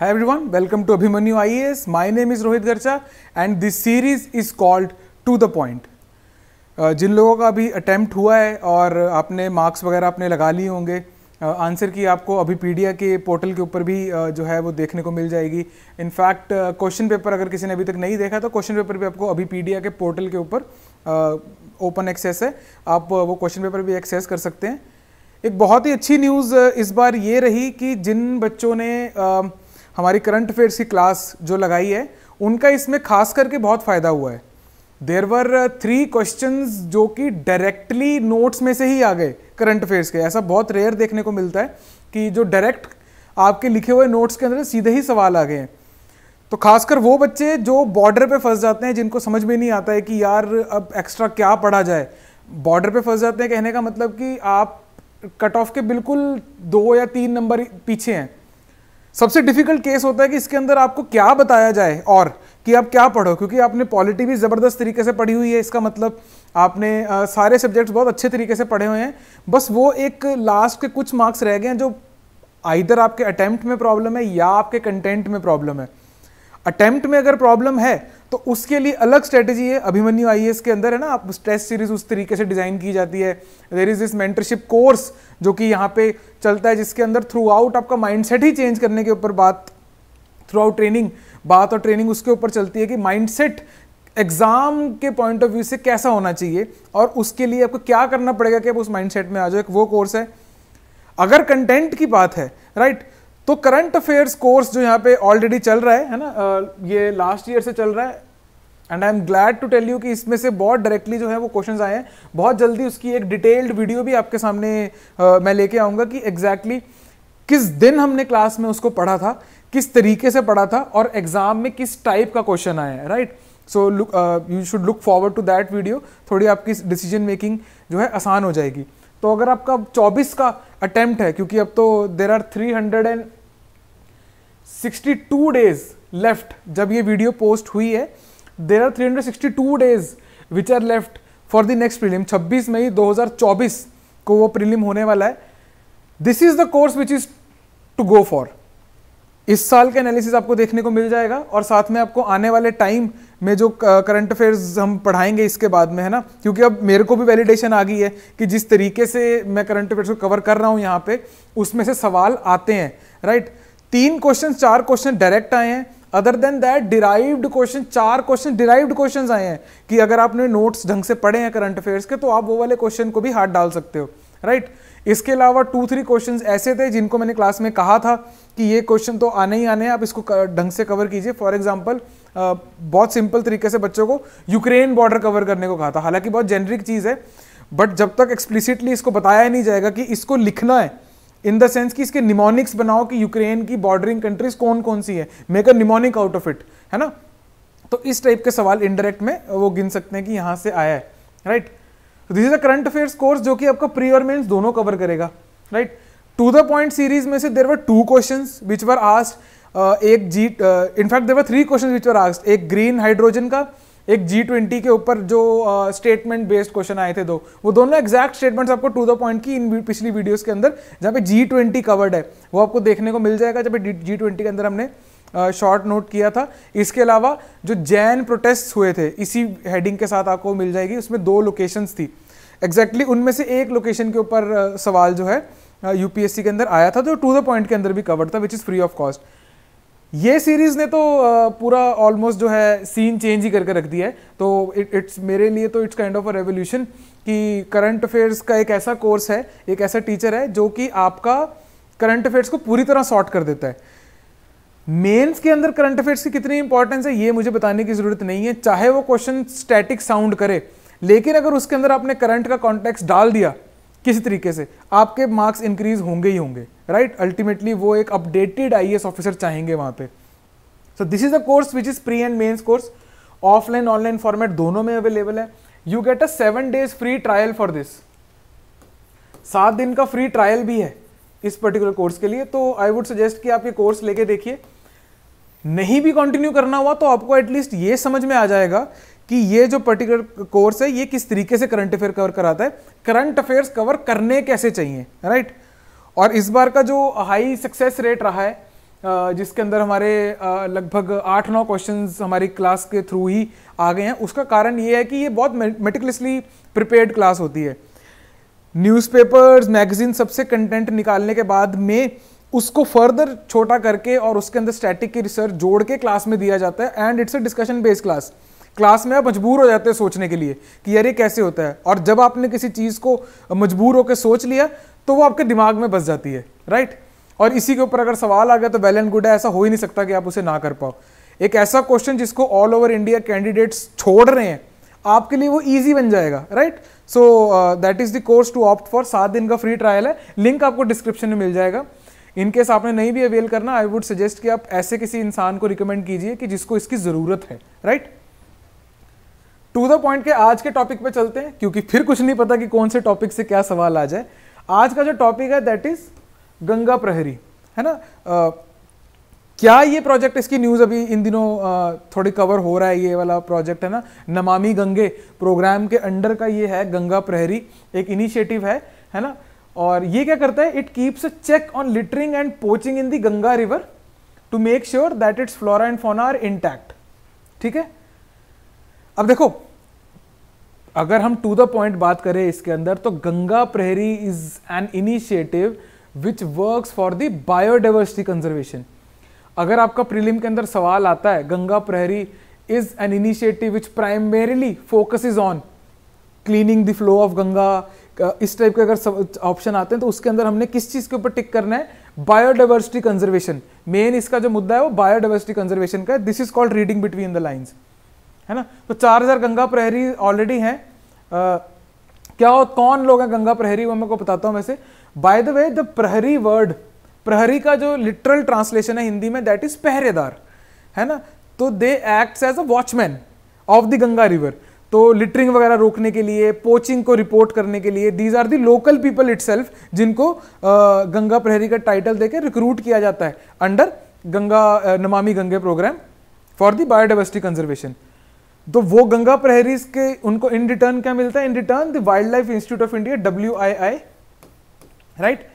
Hi everyone, welcome to Abhimanyu IAS. My name is Rohit Garcha and this series is called To The Point. Uh, जिन लोगों का अभी attempt हुआ है और आपने मार्क्स वगैरह आपने लगा लिए होंगे आंसर uh, की आपको अभी पीडिया के पोर्टल के ऊपर भी uh, जो है वो देखने को मिल जाएगी इनफैक्ट क्वेश्चन पेपर अगर किसी ने अभी तक नहीं देखा तो क्वेश्चन पेपर भी आपको अभी पीडिया के पोर्टल के ऊपर ओपन uh, एक्सेस है आप वो क्वेश्चन पेपर भी एक्सेस कर सकते हैं एक बहुत ही अच्छी न्यूज़ इस बार ये रही कि जिन बच्चों ने हमारी करंट अफेयर्स की क्लास जो लगाई है उनका इसमें खास करके बहुत फ़ायदा हुआ है देर वर थ्री क्वेश्चन जो कि डायरेक्टली नोट्स में से ही आ गए करंट अफेयर्स के ऐसा बहुत रेयर देखने को मिलता है कि जो डायरेक्ट आपके लिखे हुए नोट्स के अंदर सीधे ही सवाल आ गए हैं तो खासकर वो बच्चे जो बॉर्डर पे फंस जाते हैं जिनको समझ में नहीं आता है कि यार अब एक्स्ट्रा क्या पढ़ा जाए बॉर्डर पे फंस जाते हैं कहने का मतलब कि आप कट ऑफ के बिल्कुल दो या तीन नंबर पीछे हैं सबसे डिफिकल्ट केस होता है कि इसके अंदर आपको क्या बताया जाए और कि आप क्या पढ़ो क्योंकि आपने पॉलिटी भी ज़बरदस्त तरीके से पढ़ी हुई है इसका मतलब आपने सारे सब्जेक्ट्स बहुत अच्छे तरीके से पढ़े हुए हैं बस वो एक लास्ट के कुछ मार्क्स रह गए हैं जो आइधर आपके अटैम्प्ट में प्रॉब्लम है या आपके कंटेंट में प्रॉब्लम है अटेम्प्ट में अगर प्रॉब्लम है तो उसके लिए अलग स्ट्रेटेजी है अभिमन्यु आई के अंदर है ना आप स्ट्रेस सीरीज उस तरीके से डिजाइन की जाती है there is this mentorship course जो कि यहाँ पे चलता है जिसके अंदर थ्रू आउट आपका माइंडसेट ही चेंज करने के ऊपर बात थ्रू आउट ट्रेनिंग बात और ट्रेनिंग उसके ऊपर चलती है कि माइंडसेट एग्जाम के पॉइंट ऑफ व्यू से कैसा होना चाहिए और उसके लिए आपको क्या करना पड़ेगा कि आप उस माइंडसेट में आ जाओ एक वो कोर्स है अगर कंटेंट की बात है राइट right? तो करंट अफेयर्स कोर्स जो यहाँ पे ऑलरेडी चल रहा है है ना ये लास्ट ईयर से चल रहा है and I am glad to tell you कि इसमें से बहुत डायरेक्टली जो है वो क्वेश्चंस आए हैं बहुत जल्दी उसकी एक डिटेल्ड वीडियो भी आपके सामने आ, मैं लेके आऊँगा कि एग्जैक्टली exactly किस दिन हमने क्लास में उसको पढ़ा था किस तरीके से पढ़ा था और एग्जाम में किस टाइप का क्वेश्चन आया है right so look you should look forward to that video थोड़ी आपकी डिसीजन मेकिंग जो है आसान हो जाएगी तो अगर आपका 24 का अटेम्प्ट है क्योंकि अब तो देर आर 362 डेज लेफ्ट जब ये वीडियो पोस्ट हुई है there are 362 days which are left for the next prelim 26 मई 2024 को वो प्रीलिम होने वाला है this is the course which is to go for इस साल का एनालिसिस आपको देखने को मिल जाएगा और साथ में आपको आने वाले टाइम में जो करंट अफेयर्स हम पढ़ाएंगे इसके बाद में है ना क्योंकि अब मेरे को भी वैलिडेशन आ गई है कि जिस तरीके से मैं करंट अफेयर्स को कवर कर रहा हूँ यहाँ पे उसमें से सवाल आते हैं राइट तीन क्वेश्चन चार क्वेश्चन डायरेक्ट आए हैं other than that derived question चार क्वेश्चन डिराइव्ड क्वेश्चन आए हैं कि अगर आपने नोट्स ढंग से पढ़े हैं करंट अफेयर्स के तो आप वो वाले क्वेश्चन को भी हाथ डाल सकते हो राइट right? इसके अलावा टू थ्री क्वेश्चन ऐसे थे जिनको मैंने क्लास में कहा था कि ये क्वेश्चन तो आने ही आने हैं आप इसको ढंग से कवर कीजिए फॉर एग्जाम्पल बहुत सिंपल तरीके से बच्चों को यूक्रेन बॉर्डर कवर करने को कहा था हालांकि बहुत जेनरिक चीज़ है बट जब तक एक्सप्लिसिटली इसको बताया नहीं जाएगा कि इसको लिखना है इन द सेंस कि इसके निमोनिक्स बनाओ कि यूक्रेन की बॉर्डरिंग कंट्रीज कौन कौन सी है make a mnemonic out of it है ना तो इस टाइप के सवाल इनडायरेक्ट में वो गिन सकते हैं कि यहाँ से आया है राइट right? तो this is a current affairs course जो कि आपका प्री और मेंस दोनों कवर करेगा right to the point series में से there were two question which were asked एक जी in fact there were three question which were asked एक ग्रीन हाइड्रोजन का एक जी ट्वेंटी के ऊपर जो स्टेटमेंट बेस्ड क्वेश्चन आए थे दो वो दोनों एग्जैक्ट स्टेटमेंट्स आपको टू द पॉइंट की इन पिछली वीडियोस के अंदर जहाँ पे जी ट्वेंटी कवर्ड है वो आपको देखने को मिल जाएगा जब जी ट्वेंटी के अंदर हमने शॉर्ट नोट किया था इसके अलावा जो जैन प्रोटेस्ट हुए थे इसी हेडिंग के साथ आपको मिल जाएगी उसमें दो लोकेशंस थी एग्जैक्टली exactly उनमें से एक लोकेशन के ऊपर सवाल जो है यूपीएससी के अंदर आया था जो टू द पॉइंट के अंदर भी कवर था which is free of cost ये सीरीज़ ने तो पूरा ऑलमोस्ट जो है सीन चेंज ही करके रख दिया है तो इट इट्स मेरे लिए तो it's kind of a revolution कि करंट अफेयर्स का एक ऐसा कोर्स है एक ऐसा टीचर है जो कि आपका करंट अफेयर्स को पूरी तरह सॉर्ट कर देता है मेंस के अंदर करंट अफेयर्स की कितनी इंपॉर्टेंस है ये मुझे बताने की जरूरत नहीं है चाहे वो क्वेश्चन स्टैटिक साउंड करे लेकिन अगर उसके अंदर आपने करंट का कॉन्टेक्स डाल दिया किसी तरीके से आपके मार्क्स इंक्रीज होंगे ही होंगे राइट अल्टीमेटली वो एक अपडेटेड आई ऑफिसर चाहेंगे वहां पे so this is a course which is pre and mains course offline online format दोनों में अवेलेबल है you get a seven days free trial for this सात दिन का फ्री ट्रायल भी है इस पर्टिकुलर कोर्स के लिए तो आई वुड सजेस्ट कि आप ये कोर्स लेके देखिए नहीं भी कंटिन्यू करना हुआ तो आपको एटलीस्ट ये समझ में आ जाएगा कि ये जो पर्टिकुलर कोर्स है ये किस तरीके से करंट अफेयर कवर कराता है करंट अफेयर्स कवर करने कैसे चाहिए राइट और इस बार का जो हाई सक्सेस रेट रहा है जिसके अंदर हमारे लगभग आठ नौ क्वेश्चन हमारी क्लास के थ्रू ही आ गए हैं उसका कारण ये है कि ये बहुत मेटिकलसली प्रिपेयर्ड क्लास होती है न्यूज़पेपर्स मैगजीन सबसे कंटेंट निकालने के बाद में उसको फर्दर छोटा करके और उसके अंदर स्टैटिक की रिसर्च जोड़ के क्लास में दिया जाता है and it's a discussion based class class में आप मजबूर हो जाते हैं सोचने के लिए कि यार ये कैसे होता है और जब आपने किसी चीज़ को मजबूर होकर सोच लिया तो वो आपके दिमाग में बस जाती है राइट और इसी के ऊपर अगर सवाल आ गया तो वेल एंड गुड है ऐसा हो ही नहीं सकता कि आप उसे ना कर पाओ एक ऐसा क्वेश्चन जिसको ऑल ओवर इंडिया कैंडिडेट्स छोड़ रहे हैं आपके लिए वो ईजी बन जाएगा right so that is the course to opt for सात दिन का फ्री ट्रायल है लिंक आपको डिस्क्रिप्शन में मिल जाएगा इनकेस आपने नहीं भी अवेल करना आई वुड सजेस्ट कि आप ऐसे किसी इंसान को रिकमेंड कीजिए कि जिसको इसकी ज़रूरत है राइट टू द पॉइंट के आज के टॉपिक पे चलते हैं क्योंकि फिर कुछ नहीं पता कि कौन से टॉपिक से क्या सवाल आ जाए आज का जो टॉपिक है दैट इज गंगा प्रहरी है ना आ, क्या ये प्रोजेक्ट इसकी न्यूज़ अभी इन दिनों थोड़ी कवर हो रहा है ये वाला प्रोजेक्ट है ना नमामि गंगे प्रोग्राम के अंडर का ये है गंगा प्रहरी एक इनिशिएटिव है है ना और ये क्या करता है it keeps check on littering and poaching in the Ganga river to make sure that its flora and fauna are intact ठीक है अब देखो अगर हम टू द पॉइंट बात करें इसके अंदर तो Ganga Prahari is an initiative which works for the biodiversity conservation अगर आपका प्रीलिम के अंदर सवाल आता है Ganga Prahari is an initiative which primarily focus is on cleaning the flow of Ganga इस टाइप के अगर ऑप्शन आते हैं तो उसके अंदर हमने किस चीज़ के ऊपर टिक करना है बायोडाइवर्सिटी कंजर्वेशन मेन इसका जो मुद्दा है वो बायोडाइवर्सिटी कंजर्वेशन का है this is called reading between the lines है ना तो चार हजार गंगा प्रहरी ऑलरेडी हैं क्या हो कौन लोग हैं गंगा प्रहरी वो मैं को बताता हूं वैसे by the way the Prahari word प्रहरी का जो लिटरल ट्रांसलेशन है हिंदी में दैट इज पहरेदार है ना तो they act as a watchman of the Ganga river तो लिटरिंग वगैरह रोकने के लिए पोचिंग को रिपोर्ट करने के लिए these are the local people it जिनको गंगा प्रहरी का टाइटल देकर रिक्रूट किया जाता है under Ganga Namami Gange program for the biodiversity conservation तो वो गंगा प्रहरी के उनको इन रिटर्न क्या मिलता है in return the wild life institute of India W I I right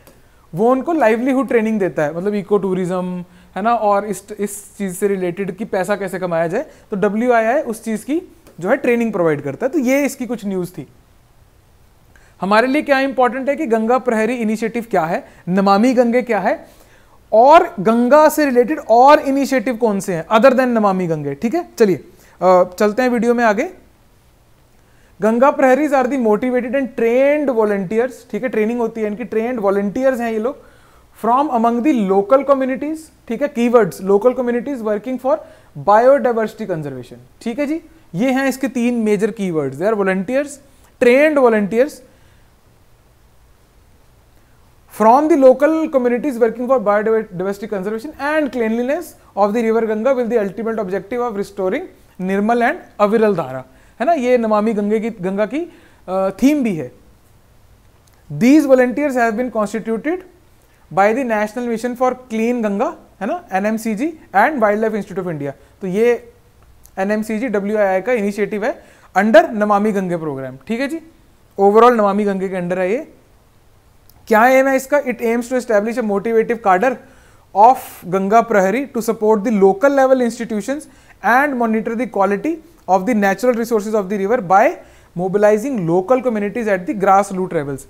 वो उनको लाइवलीहुड ट्रेनिंग देता है मतलब इको टूरिज्म है ना और इस इस चीज़ से रिलेटेड कि पैसा कैसे कमाया जाए तो डब्ल्यू आई आई उस चीज़ की जो है ट्रेनिंग प्रोवाइड करता है तो ये इसकी कुछ न्यूज़ थी हमारे लिए क्या इंपॉर्टेंट है कि गंगा प्रहरी इनिशिएटिव क्या है नमामि गंगे क्या है और गंगा से रिलेटेड और इनिशिएटिव कौन से हैं अदर देन नमामि गंगे ठीक है चलिए चलते हैं वीडियो में आगे Ganga Praharis are the motivated and trained volunteers ठीक है ट्रेनिंग होती है इनकी ट्रेंड वॉलेंटियर्स हैं ये लोग from among the local communities ठीक है keywords local communities working for biodiversity conservation ठीक है जी ये हैं इसके तीन major keywords they are volunteers trained volunteers from the local communities working for biodiversity conservation and cleanliness of the river Ganga with the ultimate objective of restoring Nirmal and Aviral Dhara है ना ये नमामि गंगे की गंगा की थीम भी है these volunteers have been constituted by the national mission for clean Ganga है ना N NMCG and wild life institute of India तो ये N M C G W I I का इनिशिएटिव है अंडर नमामि गंगे प्रोग्राम ठीक है जी ओवरऑल नमामि गंगे के अंडर है ये क्या एम है इसका it aims to establish a motivative cadre of Ganga Prahari to support the local level institution and monitor the quality of the natural resources of the river by mobilising local communities at the grass root levels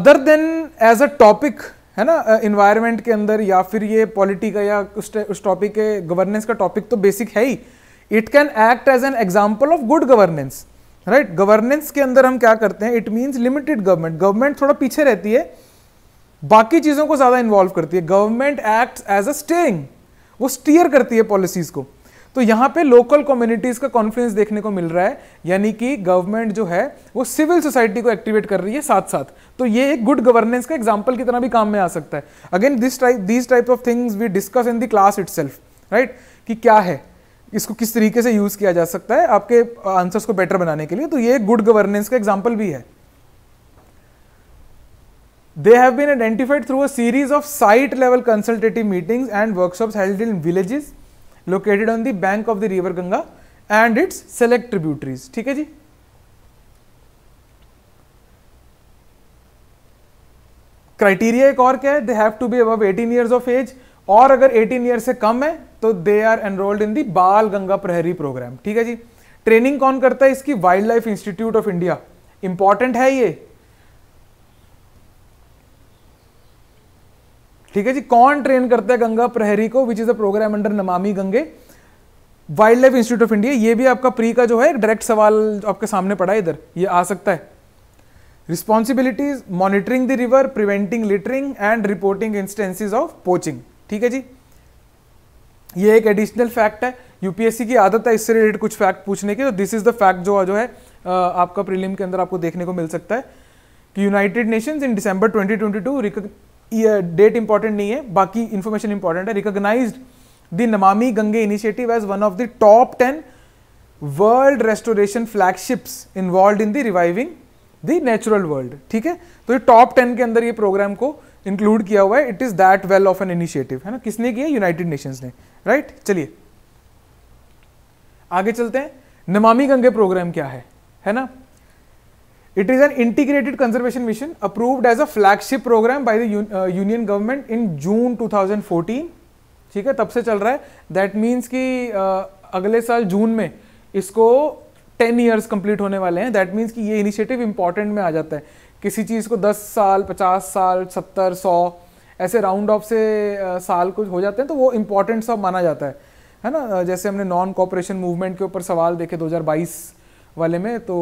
other than as a topic है ना environment के अंदर या फिर ये polity का या उस टॉपिक के गवर्नेंस का टॉपिक तो बेसिक है ही it can act as an example of good governance right governance के अंदर हम क्या करते हैं it means limited government government थोड़ा पीछे रहती है बाकी चीज़ों को ज़्यादा इन्वॉल्व करती है government act as a staying वो स्टीयर करती है पॉलिसीज़ को तो यहां पे लोकल कम्युनिटीज़ का कॉन्फ्लुएंस देखने को मिल रहा है यानी कि गवर्नमेंट जो है वो सिविल सोसाइटी को एक्टिवेट कर रही है साथ साथ तो ये एक गुड गवर्नेंस का एग्जाम्पल की तरह भी काम में आ सकता है again this type these type of things we discuss in the class it right कि क्या है इसको किस तरीके से यूज़ किया जा सकता है आपके आंसर्स को बेटर बनाने के लिए तो ये गुड गवर्नेंस का एग्जाम्पल भी है they have been identified through a series of site level consultative meetings and workshops held in villages located on the bank of the river Ganga and its select tributaries ठीक है जी criteria एक और क्या है they have to be above 18 years of age और अगर 18 year से कम है तो दे आर एनरोल्ड इन दी बाल गंगा प्रहरी प्रोग्राम ठीक है जी ट्रेनिंग कौन करता है इसकी wild life institute of India important है ये ठीक है जी कौन ट्रेन करता है गंगा प्रहरी को which is a program under Namami Gange wild life institute of India ये भी आपका प्री का जो है डायरेक्ट सवाल आपके सामने पड़ा है इधर ये आ सकता है responsibilities monitoring the river preventing littering and reporting instances of poaching ठीक है जी ये एक एडिशनल फैक्ट है यूपीएससी की आदत है इससे रिलेटेड कुछ फैक्ट पूछने के तो दिस इज द फैक्ट जो जो है आपका प्रीलिम के अंदर आपको देखने को मिल सकता है कि United Nations in December 2022 twenty ये डेट इंपॉर्टेंट नहीं है बाकी इंफॉर्मेशन इंपॉर्टेंट है recognise the Namami Gange initiative as one of the top ten world restoration flagships involve in the reviving the natural world ठीक है तो ये टॉप टेन के अंदर ये प्रोग्राम को इंक्लूड किया हुआ है it is that well of an initiative है ना किसने किया यूनाइटेड नेशंस ने राइट right? चलिए आगे चलते हैं नमामि गंगे प्रोग्राम क्या है है ना It is an integrated conservation mission approved as a flagship program by the union government in June 2014 ठीक है तब से चल रहा है दैट मीन्स कि uh, अगले साल जून में इसको 10 इयर्स कंप्लीट होने वाले हैं दैट मीन्स कि ये इनिशिएटिव इंपॉर्टेंट में आ जाता है किसी चीज़ को 10 साल 50 साल 70 100 ऐसे राउंड ऑफ से uh, साल कुछ हो जाते हैं तो वो इंपॉर्टेंट सब माना जाता है है ना जैसे हमने नॉन कॉपरेशन मूवमेंट के ऊपर सवाल देखे 2022 वाले में तो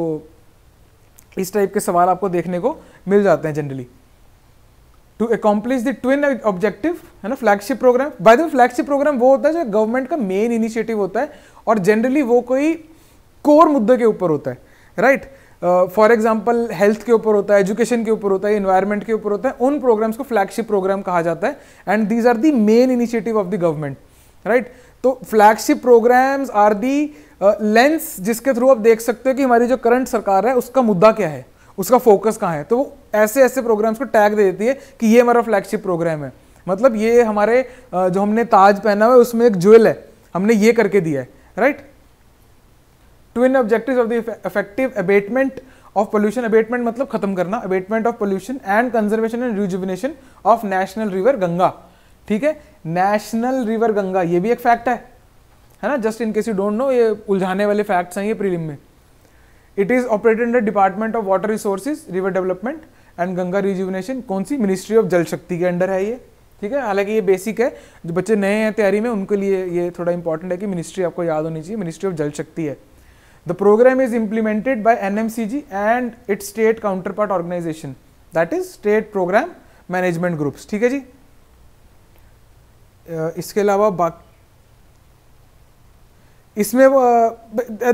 इस टाइप के सवाल आपको देखने को मिल जाते हैं generally to accomplish the twin objective है ना flagship program by the flagship program वो होता है जो गवर्नमेंट का मेन इनिशिएटिव होता है और जनरली वो कोई कोर मुद्दे के ऊपर होता है राइट फॉर एग्जाम्पल हेल्थ के ऊपर होता है एजुकेशन के ऊपर होता है इन्वायरमेंट के ऊपर होता है उन प्रोग्राम्स को फ्लैगशिप प्रोग्राम कहा जाता है and these are the main initiative of the government right तो flagship programs are the lens जिसके थ्रू आप देख सकते हो कि हमारी जो करंट सरकार है उसका मुद्दा क्या है उसका फोकस कहाँ है तो वो ऐसे ऐसे प्रोग्राम्स को टैग दे देती है कि ये हमारा फ्लैगशिप प्रोग्राम है मतलब ये हमारे जो हमने ताज पहना हुआ है उसमें एक ज्वेल है हमने ये करके दिया है right twin objective of the effective abatement of pollution abatement मतलब खत्म करना abatement of pollution and conservation and rejuvenation of national river Ganga ठीक है नेशनल रिवर गंगा ये भी एक फैक्ट है है ना just in case you don't know ये उलझाने वाले फैक्ट्स हैं ये प्रीलिम में it is operated under department of water resources river development and Ganga rejuvenation कौन सी मिनिस्ट्री ऑफ जल शक्ति के अंडर है ये ठीक है हालांकि ये बेसिक है जो बच्चे नए हैं तैयारी में उनके लिए ये थोड़ा इंपॉर्टेंट है कि मिनिस्ट्री आपको याद होनी चाहिए मिनिस्ट्री ऑफ जल शक्ति है the program is implemented by N M C G and it state counterpart organisation that is state program management groups ठीक है जी इसके अलावा बाकी इसमें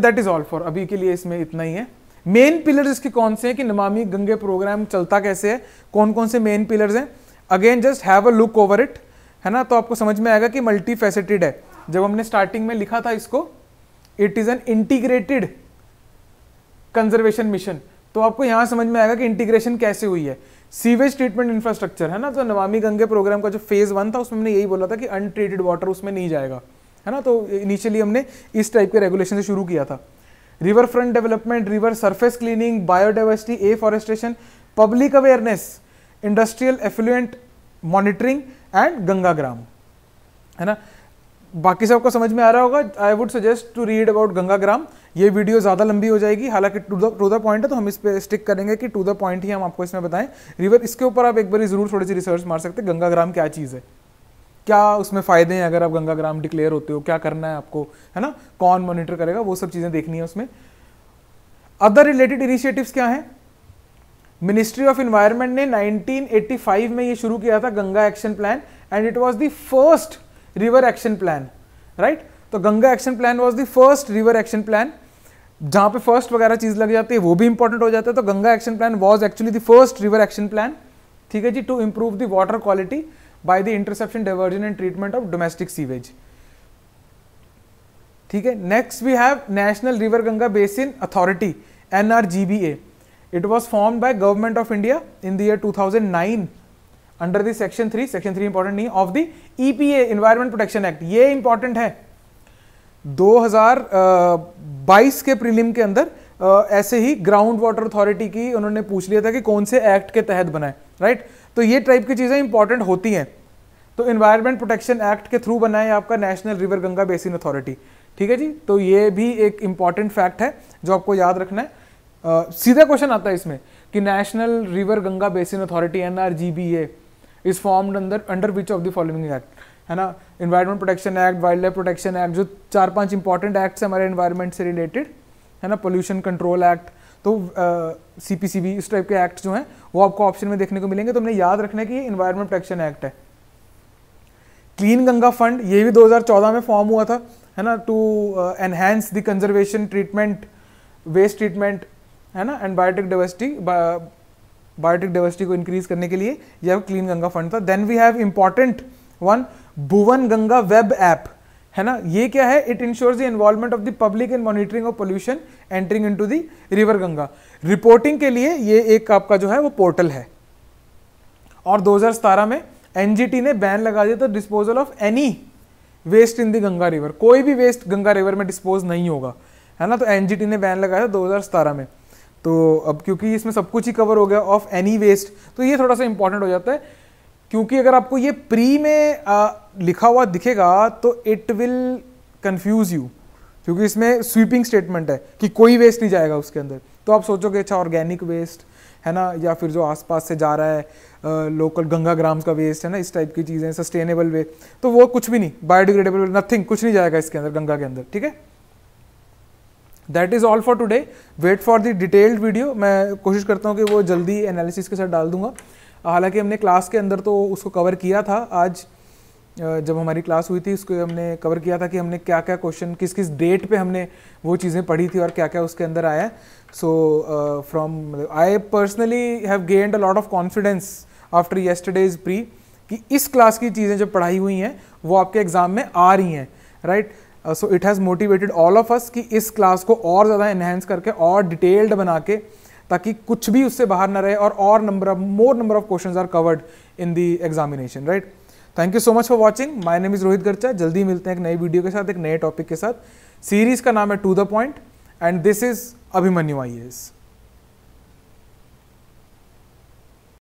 दैट इज ऑल फॉर अभी के लिए इसमें इतना ही है मेन पिलर्स इसके कौन से हैं कि नमामि गंगे प्रोग्राम चलता कैसे है कौन कौन से मेन पिलर्स हैं again just have a look over it है ना तो आपको समझ में आएगा कि मल्टी फैसेटेड है जब हमने स्टार्टिंग में लिखा था इसको it is an integrated conservation mission तो आपको यहां समझ में आएगा कि इंटीग्रेशन कैसे हुई है सीवेज ट्रीटमेंट इंफ्रास्ट्रक्चर है ना तो नमामि गंगे प्रोग्राम का जो फेज़ वन था उसमें हमने यही बोला था कि अनट्रीटेड वाटर उसमें नहीं जाएगा है ना तो इनिशियली हमने इस टाइप के रेगुलेशन से शुरू किया था river front development river surface cleaning biodiversity afforestation public awareness industrial effluent monitoring and Ganga Gram है ना बाकी सबको समझ में आ रहा होगा I would suggest to read about Ganga Gram ये वीडियो ज़्यादा लंबी हो जाएगी हालांकि टू द पॉइंट है तो हम इस पर स्टिक करेंगे कि टू द पॉइंट ही हम आपको इसमें बताएं रिवर इसके ऊपर आप एक बार ज़रूर थोड़ी सी रिसर्च मार सकते हैं गंगा ग्राम क्या चीज़ है क्या उसमें फ़ायदे हैं अगर आप गंगा ग्राम डिक्लेयर होते हो क्या करना है आपको है ना कौन मॉनिटर करेगा वो सब चीज़ें देखनी है उसमें अदर रिलेटेड इनिशिएटिव्स क्या हैं मिनिस्ट्री ऑफ इन्वायरमेंट ने 1985 में ये शुरू किया था Ganga action plan and it was the first river action plan right तो Ganga action plan was the first river action plan जहां पे फर्स्ट वगैरह चीज लग जाती है वो भी इंपॉर्टेंट हो जाता है तो Ganga action plan was actually the first river action plan ठीक है जी to improve the water quality by the interception diversion and treatment of domestic sewage ठीक है next we have national river Ganga basin authority N R G B A it was form by government of India in the year 2009 under the section three section three important नहीं of the EPA environment protection act ये important है 2022 के prelim के अंदर ऐसे ही ground water authority की उन्होंने पूछ लिया था कि कौन से एक्ट के तहत बनाए राइट तो ये टाइप की चीज़ें इंपॉर्टेंट होती हैं तो इन्वायरमेंट प्रोटेक्शन एक्ट के थ्रू बनाए आपका national river Ganga basin authority ठीक है जी तो ये भी एक इंपॉर्टेंट फैक्ट है जो आपको याद रखना है आ, सीधा क्वेश्चन आता है इसमें कि national river Ganga basin authority N R G B A is formed under under which of the following act है ना environment protection act wildlife protection act जो चार पांच इंपॉर्टेंट एक्ट्स हमारे इन्वायरमेंट से रिलेटेड है ना पोल्यूशन कंट्रोल एक्ट तो सी पी सी बी इस टाइप के एक्ट जो हैं वो आपको ऑप्शन में देखने को मिलेंगे तो हमने याद रखना कि ये इन्वायरमेंट प्रोटेक्शन एक्ट है क्लीन गंगा फंड ये भी 2014 में फॉर्म हुआ था है ना to enhance the conservation treatment waste treatment है ना and biotic diversity biotic diversity को इंक्रीज करने के लिए यह क्लीन गंगा फंड था then we have important one Bhuvan Ganga web app है ना ये क्या है it ensures the involvement of the public in monitoring of pollution entering into the river Ganga reporting के लिए ये एक आपका जो है वो पोर्टल है और 2017 में एनजीटी ने बैन लगा दिया था disposal of any waste in the Ganga river कोई भी वेस्ट गंगा रिवर में डिस्पोज नहीं होगा है ना तो एनजीटी ने बैन लगाया था 2017 में तो अब क्योंकि इसमें सब कुछ ही कवर हो गया ऑफ एनी वेस्ट तो ये थोड़ा सा इंपॉर्टेंट हो जाता है क्योंकि अगर आपको ये प्री में आ, लिखा हुआ दिखेगा तो इट विल कन्फ्यूज यू क्योंकि इसमें स्वीपिंग स्टेटमेंट है कि कोई वेस्ट नहीं जाएगा उसके अंदर तो आप सोचोगे अच्छा ऑर्गेनिक वेस्ट है ना या फिर जो आसपास से जा रहा है लोकल गंगा ग्राम्स का वेस्ट है ना इस टाइप की चीज़ें सस्टेनेबल वे तो वो कुछ भी नहीं बायोडिग्रेडेबल नथिंग कुछ नहीं जाएगा इसके अंदर गंगा के अंदर ठीक है that is all for today wait for the detailed video मैं कोशिश करता हूँ कि वो जल्दी एनालिसिस के साथ डाल दूंगा हालांकि हमने क्लास के अंदर तो उसको कवर किया था आज जब हमारी क्लास हुई थी उसको हमने कवर किया था कि हमने क्या क्या क्वेश्चन किस किस डेट पे हमने वो चीज़ें पढ़ी थी और क्या क्या उसके अंदर आया so from I personally have gained a lot of confidence after is pre कि इस क्लास की चीज़ें जो पढ़ाई हुई हैं वो आपके एग्ज़ाम में आ रही हैं right so it has motivated all of us कि इस क्लास को और ज़्यादा इन्हेंस करके और डिटेल्ड बना के ताकि कुछ भी उससे बाहर ना रहे और और number of more number of questions are covered in the examination right thank you so much for watching my name is Rohit Garcha जल्दी मिलते हैं एक नई वीडियो के साथ एक नए टॉपिक के साथ सीरीज़ का नाम है to the point and this is Abhimanyu I